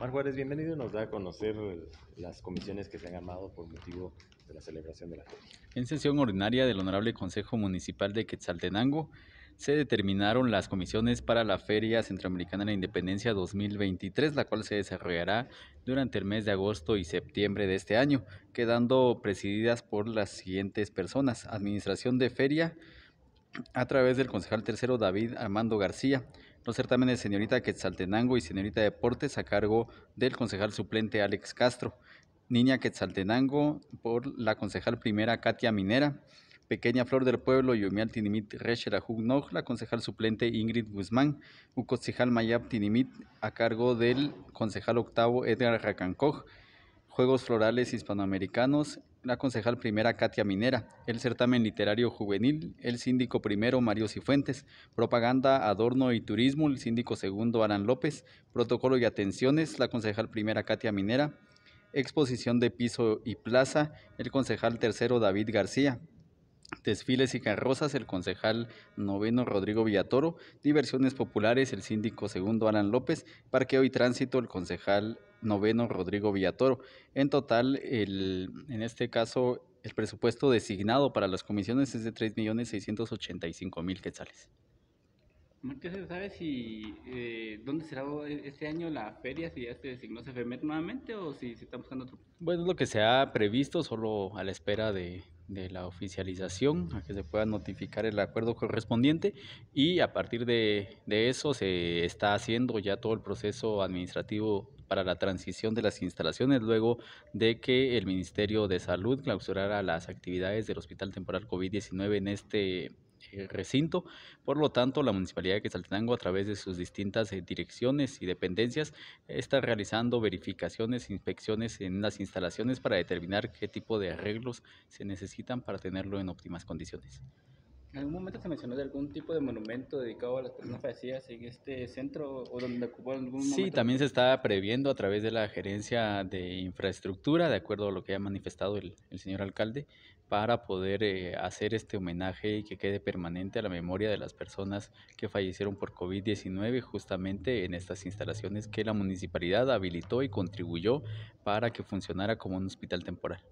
Mar Juárez, bienvenido. Nos da a conocer las comisiones que se han amado por motivo de la celebración de la feria. En sesión ordinaria del Honorable Consejo Municipal de Quetzaltenango se determinaron las comisiones para la Feria Centroamericana de la Independencia 2023, la cual se desarrollará durante el mes de agosto y septiembre de este año, quedando presididas por las siguientes personas. Administración de Feria a través del concejal tercero David Armando García los de Señorita Quetzaltenango y Señorita Deportes a cargo del concejal suplente Alex Castro, Niña Quetzaltenango por la concejal primera Katia Minera, Pequeña Flor del Pueblo Yumial Tinimit Reshera la concejal suplente Ingrid Guzmán, concejal Mayab Tinimit a cargo del concejal octavo Edgar Racancoj, Juegos Florales Hispanoamericanos, la concejal primera Katia Minera, el certamen literario juvenil, el síndico primero Mario Cifuentes, propaganda, adorno y turismo, el síndico segundo Aran López, protocolo y atenciones, la concejal primera Katia Minera, exposición de piso y plaza, el concejal tercero David García, Desfiles y carrozas, el concejal noveno Rodrigo Villatoro, diversiones populares, el síndico segundo Alan López, parqueo y tránsito, el concejal noveno Rodrigo Villatoro. En total, el, en este caso, el presupuesto designado para las comisiones es de 3.685.000 quetzales. Márquez, sabe si eh, dónde será este año la feria? Si ya se designó CFMET nuevamente o si se está buscando otro. Bueno, es lo que se ha previsto, solo a la espera de, de la oficialización, a que se pueda notificar el acuerdo correspondiente y a partir de, eso se está haciendo ya todo el proceso administrativo para la transición de las instalaciones luego de que el Ministerio de Salud clausurara las actividades del Hospital Temporal COVID-19 en este recinto. Por lo tanto, la Municipalidad de Quetzaltenango, a través de sus distintas eh, direcciones y dependencias, está realizando verificaciones, e inspecciones en las instalaciones para determinar qué tipo de arreglos se necesitan para tenerlo en óptimas condiciones. ¿En algún momento se mencionó de algún tipo de monumento dedicado a las personas fallecidas en este centro o donde ocupó algún Sí, también se está previendo a través de la gerencia de infraestructura, de acuerdo a lo que ha manifestado el, el señor alcalde, para poder eh, hacer este homenaje y que quede permanente a la memoria de las personas que fallecieron por COVID-19 justamente en estas instalaciones que la municipalidad habilitó y contribuyó para que funcionara como un hospital temporal.